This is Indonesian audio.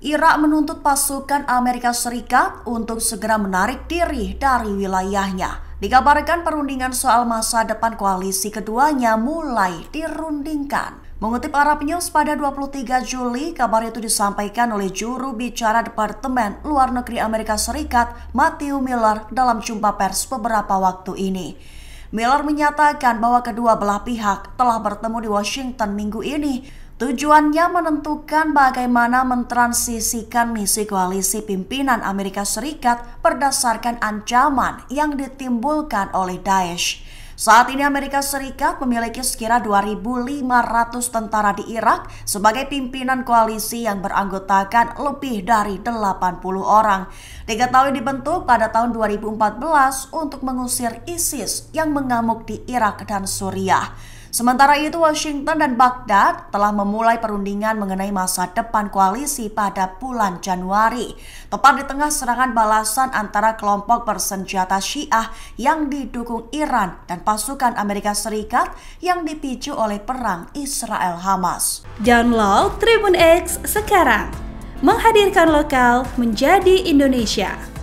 Irak menuntut pasukan Amerika Serikat untuk segera menarik diri dari wilayahnya. Dikabarkan perundingan soal masa depan koalisi keduanya mulai dirundingkan. Mengutip Arab News pada 23 Juli, kabar itu disampaikan oleh juru bicara Departemen Luar Negeri Amerika Serikat, Matthew Miller, dalam jumpa pers beberapa waktu ini. Miller menyatakan bahwa kedua belah pihak telah bertemu di Washington minggu ini Tujuannya menentukan bagaimana mentransisikan misi koalisi pimpinan Amerika Serikat berdasarkan ancaman yang ditimbulkan oleh Daesh. Saat ini Amerika Serikat memiliki sekira 2.500 tentara di Irak sebagai pimpinan koalisi yang beranggotakan lebih dari 80 orang. Diketahui dibentuk pada tahun 2014 untuk mengusir ISIS yang mengamuk di Irak dan Suriah. Sementara itu, Washington dan Baghdad telah memulai perundingan mengenai masa depan koalisi pada bulan Januari, tepat di tengah serangan balasan antara kelompok bersenjata Syiah yang didukung Iran dan pasukan Amerika Serikat yang dipicu oleh perang Israel-Hamas. Download Tribun X sekarang, menghadirkan lokal menjadi Indonesia.